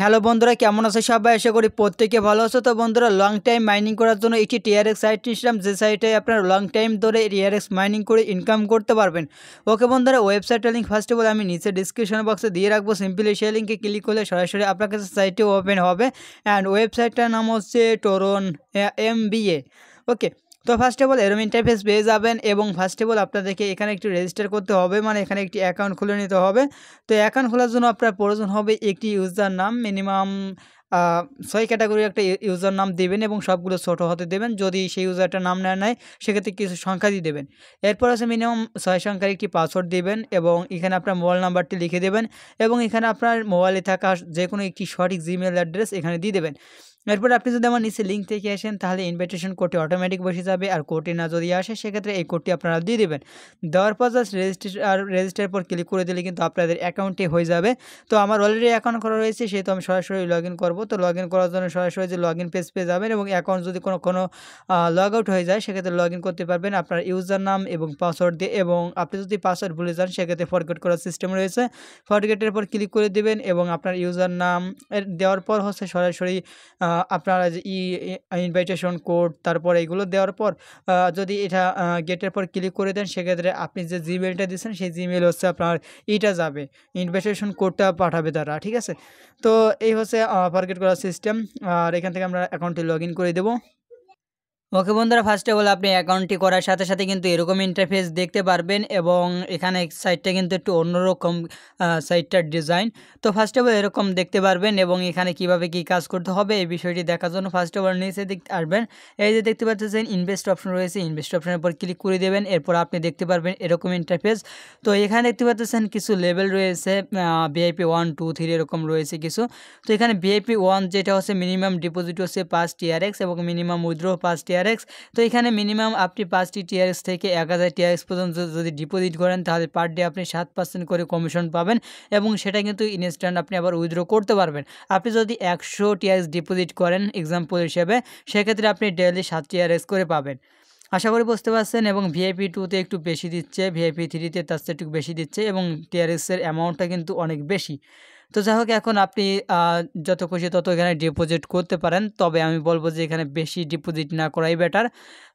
hello বন্ধুরা কেমন আছে সবাই আশা করি প্রত্যেকে ভালো আছো তো বন্ধুরা লং টাইম মাইনিং করার জন্য একটি টিআরএক্স সাইট নিয়েছিলাম যে সাইটে আপনারা লং টাইম ধরে টিআরএক্স মাইনিং করে ইনকাম করতে পারবেন ওকে বন্ধুরা ওয়েবসাইটের লিঙ্ক ফার্স্ট অফ অল আমি নিচে ডিসক্রিপশন বক্সে দিয়ে রাখবো সিম্পলি সেই লিঙ্কে ক্লিক করলে সরাসরি আপনার কাছে সাইটটি ওপেন হবে অ্যান্ড ওয়েবসাইটটার নাম হচ্ছে টোরন এম ওকে তো ফার্স্ট অফ অল এরম ইন্টারফেস পেয়ে যাবেন এবং ফার্স্ট অফ অল আপনাদেরকে এখানে একটি রেজিস্টার করতে হবে মানে এখানে একটি অ্যাকাউন্ট খুলে নিতে হবে তো অ্যাকাউন্ট খোলার জন্য আপনার প্রয়োজন হবে একটি ইউজার নাম মিনিমাম ছয় ক্যাটাগরি একটা ইউজার নাম দেবেন এবং সবগুলো ছোট হতে দেবেন যদি সেই ইউজারটা নাম না নেয় সেক্ষেত্রে কিছু সংখ্যা দিয়ে দেবেন এরপর আছে মিনিমাম ছয় সংখ্যার একটি পাসওয়ার্ড দেবেন এবং এখানে আপনার মোবাইল নাম্বারটি লিখে দেবেন এবং এখানে আপনার মোবাইলে থাকা যে কোনো একটি সঠিক জিমেল অ্যাড্রেস এখানে দিয়ে দেবেন এরপর আপনি যদি আমার নিচে লিঙ্ক থেকে আসেন তাহলে ইনভাইটেশন কোডটি অটোমেটিক বসে যাবে আর কোডটি না যদি আসে সেক্ষেত্রে এই কোডটি আপনারা দিয়ে দেবেন দেওয়ার পর জাস্ট রেজিস্টার আর রেজিস্টার পর ক্লিক করে দিলে কিন্তু আপনাদের অ্যাকাউন্টটি হয়ে যাবে তো আমার অলরেডি অ্যাকাউন্ট করা রয়েছে সেহেতু আমি সরাসরি লগ ইন করবো তো লগ ইন করার জন্য সরাসরি যে লগ ইন পেজ পেয়ে যাবেন এবং অ্যাকাউন্ট যদি কোনো কোনো লগ আউট হয়ে যায় সেক্ষেত্রে লগ ইন করতে পারবেন আপনার ইউজার নাম এবং পাসওয়ার্ড দিয়ে এবং আপনি যদি পাসওয়ার্ড ভুলে যান সেক্ষেত্রে ফরগেট করার সিস্টেম রয়েছে ফরগেটের পর ক্লিক করে দেবেন এবং আপনার ইউজার নাম দেওয়ার পর হচ্ছে সরাসরি আপনারা যে ই ইনভাইটেশন কোড তারপর এগুলো দেওয়ার পর যদি এটা গেটের পর ক্লিক করে দেন সেক্ষেত্রে আপনি যে জিমেলটা দিচ্ছেন সেই জিমেল হচ্ছে আপনার ইটা যাবে ইনভাইটেশন কোডটা পাঠাবে তারা ঠিক আছে তো এই হচ্ছে ফার্গেট করার সিস্টেম আর এখান থেকে আমরা অ্যাকাউন্টে লগ করে দেবো ওকে বন্ধুরা ফার্স্ট অফ অল আপনি অ্যাকাউন্টটি করার সাথে সাথে কিন্তু এরকম ইন্টারফেস দেখতে পারবেন এবং এখানে সাইটটা কিন্তু একটু অন্যরকম সাইটটার ডিজাইন তো ফার্স্ট অফ অল এরকম দেখতে পারবেন এবং এখানে কিভাবে কি কাজ করতে হবে এই বিষয়টি দেখার জন্য ফার্স্ট অফ অল নিচে পারবেন এই যে দেখতে পাচ্ছেন ইনভেস্ট অপশন রয়েছে ইনভেস্ট অপশনের উপর ক্লিক করে দেবেন এরপর আপনি দেখতে পারবেন এরকম ইন্টারফেস তো এখানে দেখতে পাচ্ছেন কিছু লেভেল রয়েছে ভিআইপি ওয়ান টু থ্রি এরকম রয়েছে কিছু তো এখানে ভিআইপি ওয়ান যেটা হচ্ছে মিনিমাম ডিপোজিট হচ্ছে পাঁচ টিআরএক্স এবং মিনিমাম উইথড্রো পাঁচ টিআর টিআরএক্স তো এখানে মিনিমাম আপনি পাঁচটি টিআরএক্স থেকে এক হাজার টিআরএক্স পর্যন্ত যদি ডিপোজিট করেন তাহলে পার ডে আপনি সাত পার্সেন্ট করে কমিশন পাবেন এবং সেটা কিন্তু ইনস্ট্যান্ট আপনি আবার উইথড্র করতে পারবেন আপনি যদি একশো টিআরএক্স ডিপোজিট করেন এক্সাম্পল হিসেবে সেক্ষেত্রে আপনি ডেইলি সাত টিআরএক্স করে পাবেন আশা করি বুঝতে পারছেন এবং ভিআইপি টুতে একটু বেশি দিচ্ছে ভিআইপি থ্রিতে তার চেয়ে একটু বেশি দিচ্ছে এবং টিআরএসের অ্যামাউন্টটা কিন্তু অনেক বেশি তো যাই হোক এখন আপনি যত খুশি তত এখানে ডিপোজিট করতে পারেন তবে আমি বলবো যে এখানে বেশি ডিপোজিট না করাই বেটার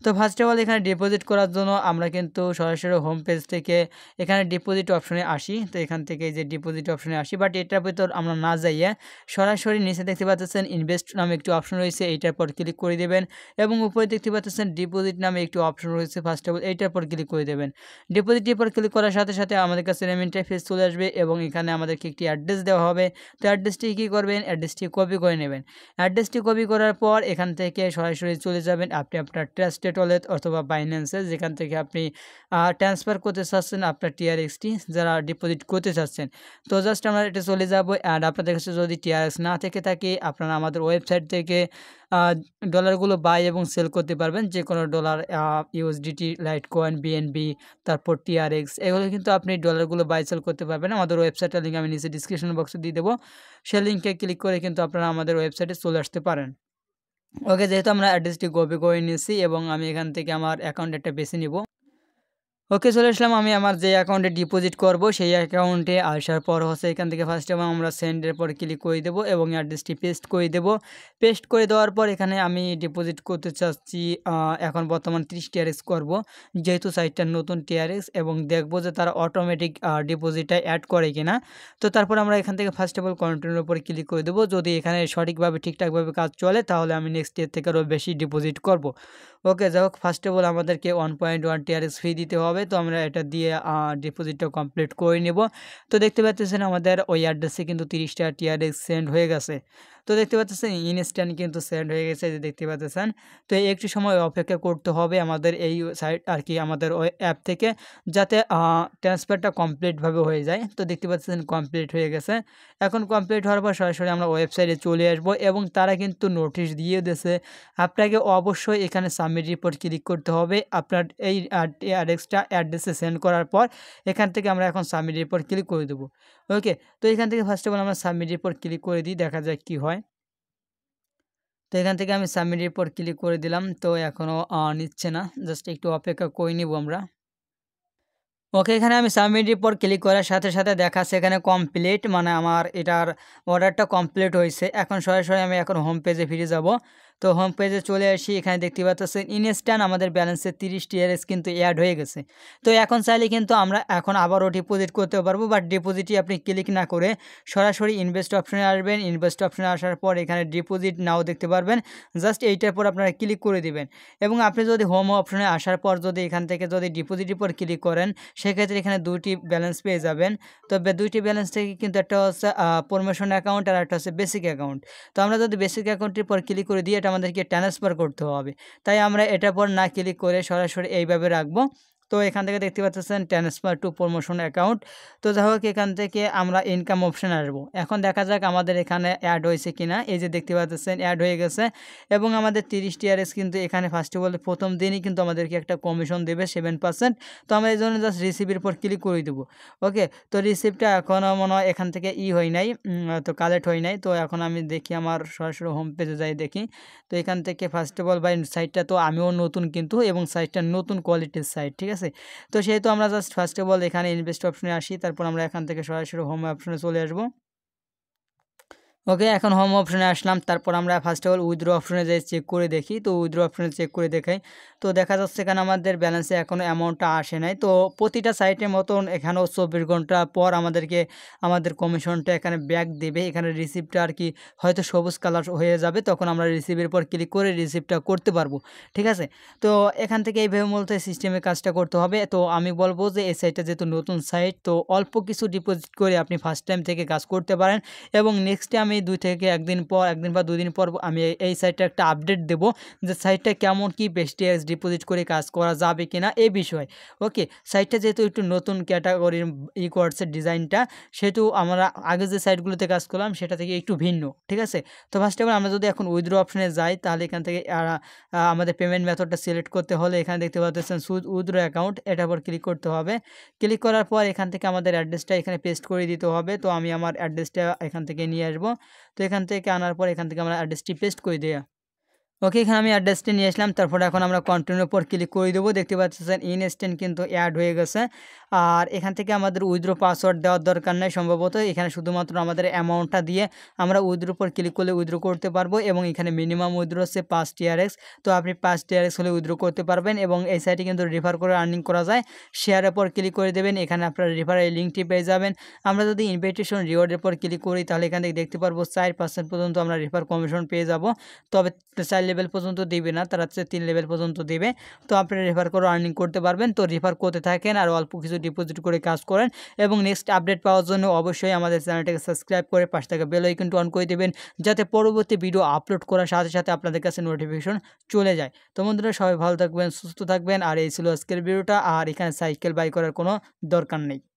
তো ফার্স্ট অফ অল এখানে ডিপোজিট করার জন্য আমরা কিন্তু সরাসরি হোম পেজ থেকে এখানে ডিপোজিট অপশনে আসি তো এখান থেকে যে ডিপোজিট অপশনে আসি বাট এটার ভিতর আমরা না যাইয়ে সরাসরি নিচে দেখতে পাচ্ছেন ইনভেস্ট নামে একটি অপশন রয়েছে এইটার পর ক্লিক করে দেবেন এবং উপরে দেখতে পাচ্ছেন ডিপোজিট নামে একটি অপশন রয়েছে ফার্স্ট অফ অল এইটার পর ক্লিক করে দেবেন ডিপোজিটের পর ক্লিক করার সাথে সাথে আমাদের কাছে পেমেন্ট ফেস চলে আসবে এবং এখানে আমাদেরকে একটি অ্যাড্রেস দেওয়া হবে তো অ্যাড্রেসটি কী করবেন অ্যাড্রেসটি কপি করে নেবেন অ্যাড্রেসটি কপি করার পর এখান থেকে সরাসরি চলে যাবেন আপনি আপনার ট্রাস্টেড ওয়ালেট অথবা বাইন্যান্সে যেখান থেকে আপনি ট্রান্সফার করতে চাচ্ছেন আপনার টিআরএক্সটি যারা ডিপোজিট করতে চাচ্ছেন তো জাস্ট আমরা এটা চলে যাব অ্যান্ড আপনাদের কাছে যদি টিআরএক্স না থেকে থাকে আপনারা আমাদের ওয়েবসাইট থেকে ডলারগুলো বাই এবং সেল করতে পারবেন যে কোনো dollar USDT litecoin BNB তারপর টিআরএক্স এগুলো কিন্তু আপনি ডলারগুলো বাই সেল করতে পারবেন আমাদের ওয়েবসাইটটা লিঙ্ক আমি নিচে ডিসক্রিপশন বক্স বক্সে দিয়ে দেবো সে লিঙ্কে ক্লিক করে কিন্তু আপনারা আমাদের ওয়েবসাইটে চলে আসতে পারেন ওকে যেহেতু আমরা অ্যাড্রেসটি গোপে করে নিয়েছি এবং আমি এখান থেকে আমার অ্যাকাউন্ট একটা বেছে নিব ওকে চলে আসলাম আমি আমার যে অ্যাকাউন্টে ডিপোজিট করব সেই অ্যাকাউন্টে আসার পর হচ্ছে এখান থেকে ফার্স্টে আমরা সেন্ডের পর ক্লিক করে দেব এবং অ্যাড্রেসটি পেস্ট করে দেব পেস্ট করে দেওয়ার পর এখানে আমি ডিপোজিট করতে চাচ্ছি এখন বর্তমান ত্রিশ টিআরএস করব যেহেতু সাইটটা নতুন টিআরএস এবং দেখব যে তারা অটোমেটিক ডিপোজিটটা অ্যাড করে কিনা তো তারপর আমরা এখান থেকে ফার্স্ট অফ অল কন্টিনিউর উপর ক্লিক করে দেবো যদি এখানে সঠিকভাবে ঠিকঠাকভাবে কাজ চলে তাহলে আমি নেক্সট ইয়ার থেকে আরও বেশি ডিপোজিট করব ওকে যাই হোক ফার্স্ট অফ অল আমাদেরকে one point one TRX fee দিতে হবে হবে তো আমরা এটা দিয়ে ডিপোজিটটা কমপ্লিট করে নেব তো দেখতে পাচ্ছেন আমাদের ওই অ্যাড্রেসে কিন্তু তিরিশটা টিআরএক্স সেন্ড হয়ে গেছে তো দেখতে পাচ্ছেন ইনস্ট্যান্ট কিন্তু সেন্ড হয়ে গেছে যে দেখতে পাচ্ছেন তো একটু সময় অপেক্ষা করতে হবে আমাদের এই সাইট আর কি আমাদের ওই অ্যাপ থেকে যাতে ট্রান্সফারটা কমপ্লিটভাবে হয়ে যায় তো দেখতে পাচ্ছেন কমপ্লিট হয়ে গেছে এখন কমপ্লিট হওয়ার পর সরাসরি আমরা ওয়েবসাইটে চলে আসব এবং তারা কিন্তু নোটিশ দিয়ে দিয়েছে আপনাকে অবশ্যই এখানে সাবমিট রিপোর্ট ক্লিক করতে হবে আপনার এই আর আরএক্সটা অ্যাড্রেসে সেন্ড করার পর এখান থেকে আমরা এখন সাবমিট রিপোর্ট ক্লিক করে দেবো ওকে তো এখান থেকে ফার্স্ট অফ অল আমরা সাবমিট রিপোর্ট ক্লিক করে দিই দেখা যাক কি হয় তো এখান থেকে আমি সাবমিট রিপোর্ট ক্লিক করে দিলাম তো এখনও নিচ্ছে না জাস্ট একটু অপেক্ষা করে নিব আমরা ওকে এখানে আমি সাবমিট রিপোর্ট ক্লিক করার সাথে সাথে দেখা সেখানে কমপ্লিট মানে আমার এটার অর্ডারটা কমপ্লিট হয়েছে এখন সরাসরি আমি এখন হোম পেজে ফিরে যাবো তো হোম পেজে চলে আসি এখানে দেখতে পাচ্ছেন ইনস্ট্যান্ট আমাদের ব্যালেন্সে তিরিশটি এরএস কিন্তু অ্যাড হয়ে গেছে তো এখন চাইলে কিন্তু আমরা এখন আবারও ডিপোজিট করতে পারবো বাট ডিপোজিটই আপনি ক্লিক না করে সরাসরি ইনভেস্ট অপশনে আসবেন ইনভেস্ট অপশনে আসার পর এখানে ডিপোজিট নাও দেখতে পারবেন জাস্ট এইটার পর আপনারা ক্লিক করে দিবেন এবং আপনি যদি হোম অপশনে আসার পর যদি এখান থেকে যদি ডিপোজিটের পর ক্লিক করেন সেক্ষেত্রে এখানে দুইটি ব্যালেন্স পেয়ে যাবেন তো দুইটি ব্যালেন্স থেকে কিন্তু একটা হচ্ছে প্রমোশন অ্যাকাউন্ট আর একটা হচ্ছে বেসিক অ্যাকাউন্ট তো আমরা যদি বেসিক অ্যাকাউন্টের পর ক্লিক করে দিই এটা আমাদেরকে ট্রান্সফার করতে হবে তাই আমরা এটার পর না ক্লিক করে সরাসরি এইভাবে রাখবো তো এখান থেকে দেখতে পাচ্ছেন ট্রান্সফার টু প্রমোশন অ্যাকাউন্ট তো যাই হোক এখান থেকে আমরা ইনকাম অপশান আসবো এখন দেখা যাক আমাদের এখানে অ্যাড হয়েছে কিনা এই যে দেখতে পাচ্ছেন অ্যাড হয়ে গেছে এবং আমাদের তিরিশ টিআরএস কিন্তু এখানে ফার্স্ট অফ অল প্রথম দিনই কিন্তু আমাদেরকে একটা কমিশন দেবে সেভেন পার্সেন্ট তো আমরা এই জন্য জাস্ট রিসিপের উপর ক্লিক করে দেবো ওকে তো রিসিপ্টটা এখনও মনে হয় এখান থেকে ই হয় নাই তো কালেক্ট হয় নাই তো এখন আমি দেখি আমার সরাসরি হোম পেজে যাই দেখি তো এখান থেকে ফার্স্ট অফ অল বাই সাইটটা তো আমিও নতুন কিন্তু এবং সাইটটা নতুন কোয়ালিটির সাইট ঠিক আছে আছে তো সেহেতু আমরা জাস্ট ফার্স্ট অফ অল এখানে ইনভেস্ট অপশনে আসি তারপর আমরা এখান থেকে সরাসরি হোম অপশনে চলে আসবো ওকে এখন হোম অপশনে আসলাম তারপর আমরা ফার্স্ট অফ অল উইথড্র অপশনে যাই চেক করে দেখি তো উইথড্র অপশনে চেক করে দেখাই তো দেখা যাচ্ছে এখানে আমাদের ব্যালেন্সে এখনও অ্যামাউন্টটা আসে নাই তো প্রতিটা সাইটের মতন এখানেও চব্বিশ ঘন্টা পর আমাদেরকে আমাদের কমিশনটা এখানে ব্যাক দেবে এখানে রিসিপ্টটা আর কি হয়তো সবুজ কালার হয়ে যাবে তখন আমরা রিসিভের পর ক্লিক করে রিসিপ্টটা করতে পারবো ঠিক আছে তো এখান থেকে এইভাবে মূলত সিস্টেমে কাজটা করতে হবে তো আমি বলবো যে এই সাইটটা যেহেতু নতুন সাইট তো অল্প কিছু ডিপোজিট করে আপনি ফার্স্ট টাইম থেকে কাজ করতে পারেন এবং নেক্সট টাইম আমি দুই থেকে একদিন পর একদিন বা দুদিন পর আমি এই সাইটটা একটা আপডেট দেব যে সাইটটা কেমন কি বেস্টিএক্স ডিপোজিট করে কাজ করা যাবে কিনা এ বিষয়ে ওকে সাইটটা যেহেতু একটু নতুন ক্যাটাগরির ই কোয়ার্সের ডিজাইনটা সেহেতু আমরা আগে যে সাইটগুলোতে কাজ করলাম সেটা থেকে একটু ভিন্ন ঠিক আছে তো ফার্স্ট অফ আমরা যদি এখন উইথড্র অপশনে যাই তাহলে এখান থেকে আমাদের পেমেন্ট মেথডটা সিলেক্ট করতে হলে এখানে দেখতে পাচ্ছেন সুদ উইথড্র অ্যাকাউন্ট এটার পর ক্লিক করতে হবে ক্লিক করার পর এখান থেকে আমাদের অ্যাড্রেসটা এখানে পেস্ট করে দিতে হবে তো আমি আমার অ্যাড্রেসটা এখান থেকে নিয়ে আসবো তো এখান থেকে আনার পর এখান থেকে আমরা অ্যাড্রেসটি পেস্ট করে দিয়ে ওকে এখানে আমি অ্যাড্রেসটি নিয়ে আসলাম তারপরে এখন আমরা কন্টিনিউর উপর ক্লিক করে দেবো দেখতে পাচ্ছেন ইনস্ট্যান্ট কিন্তু অ্যাড হয়ে গেছে আর এখান থেকে আমাদের উইথড্রো পাসওয়ার্ড দেওয়ার দরকার নেই সম্ভবত এখানে শুধুমাত্র আমাদের অ্যামাউন্টটা দিয়ে আমরা উইথড্রোর উপর ক্লিক করলে উইথড্রো করতে পারবো এবং এখানে মিনিমাম উইথড্রো হচ্ছে পাঁচ টিআরএক্স তো আপনি পাঁচ টিআরএক্স হলে উইথড্রো করতে পারবেন এবং এই সাইটে কিন্তু রেফার করে আর্নিং করা যায় শেয়ারের উপর ক্লিক করে দেবেন এখানে আপনার রেফারের লিঙ্কটি পেয়ে যাবেন আমরা যদি ইনভিটেশন রিওয়ার্ডের উপর ক্লিক করি তাহলে এখান থেকে দেখতে পারবো চার পার্সেন্ট পর্যন্ত আমরা রেফার কমিশন পেয়ে যাব তবে চাইলে লেভেল পর্যন্ত দিবে না তারা হচ্ছে তিন লেভেল পর্যন্ত দিবে তো আপনি রেফার করে আর্নিং করতে পারবেন তো রেফার করতে থাকেন আর অল্প কিছু ডিপোজিট করে কাজ করেন এবং নেক্সট আপডেট পাওয়ার জন্য অবশ্যই আমাদের চ্যানেলটাকে সাবস্ক্রাইব করে পাশে থাকা বেল আইকনটি অন করে দেবেন যাতে পরবর্তী ভিডিও আপলোড করার সাথে সাথে আপনাদের কাছে নোটিফিকেশন চলে যায় তো বন্ধুরা সবাই ভালো থাকবেন সুস্থ থাকবেন আর এই ছিল আজকের ভিডিওটা আর এখানে সাইকেল বাই করার কোনো দরকার নেই